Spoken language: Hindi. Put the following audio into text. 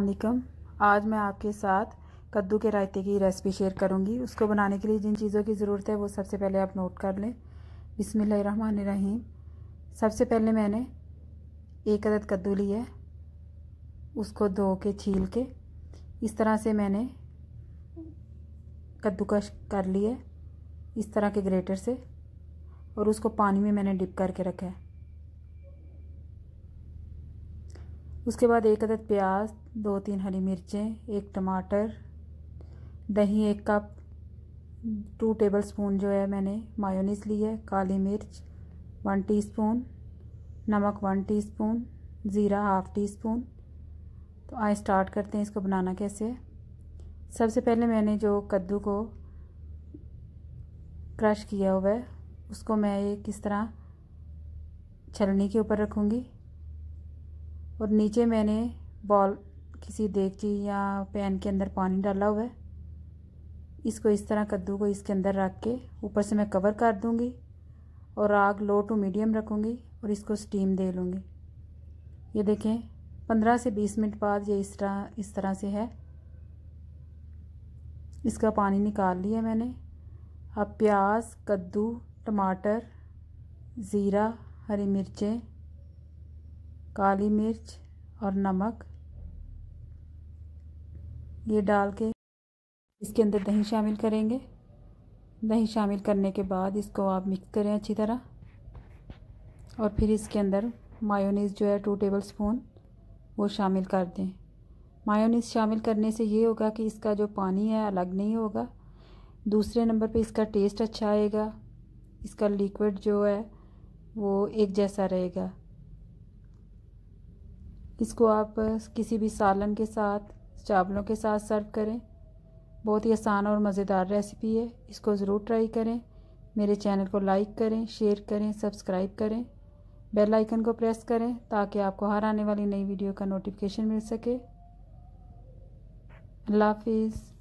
अलकुम आज मैं आपके साथ कद्दू के रायते की रेसिपी शेयर करूंगी उसको बनाने के लिए जिन चीज़ों की ज़रूरत है वो सबसे पहले आप नोट कर लें रहीम सबसे पहले मैंने एक अदद कद्दू लिया है उसको धो के छील के इस तरह से मैंने कद्दूकश कर लिया इस तरह के ग्रेटर से और उसको पानी में मैंने डिप करके रखा है उसके बाद एक अदद प्याज दो तीन हरी मिर्चें एक टमाटर दही एक कप टू टेबल स्पून जो है मैंने मायोनीस ली है काली मिर्च वन टीस्पून नमक वन टीस्पून ज़ीरा हाफ़ टी स्पून तो आए स्टार्ट करते हैं इसको बनाना कैसे सबसे पहले मैंने जो कद्दू को क्रश किया हुआ है उसको मैं ये किस तरह छलनी के ऊपर रखूँगी और नीचे मैंने बॉल किसी देगची या पैन के अंदर पानी डाला हुआ है इसको इस तरह कद्दू को इसके अंदर रख के ऊपर से मैं कवर कर दूंगी और आग लो टू मीडियम रखूंगी और इसको स्टीम दे लूँगी ये देखें पंद्रह से बीस मिनट बाद ये इस तरह इस तरह से है इसका पानी निकाल लिया मैंने अब प्याज कद्दू टमाटर ज़ीरा हरी मिर्चें काली मिर्च और नमक ये डाल के इसके अंदर दही शामिल करेंगे दही शामिल करने के बाद इसको आप मिक्स करें अच्छी तरह और फिर इसके अंदर मायोनीस जो है टू टेबल स्पून वो शामिल कर दें मायोनीस शामिल करने से ये होगा कि इसका जो पानी है अलग नहीं होगा दूसरे नंबर पे इसका टेस्ट अच्छा आएगा इसका लिक्विड जो है वो एक जैसा रहेगा इसको आप किसी भी सालन के साथ चावलों के साथ सर्व करें बहुत ही आसान और मज़ेदार रेसिपी है इसको ज़रूर ट्राई करें मेरे चैनल को लाइक करें शेयर करें सब्सक्राइब करें बेल आइकन को प्रेस करें ताकि आपको हर आने वाली नई वीडियो का नोटिफिकेशन मिल सके अल्लाह हाफिज़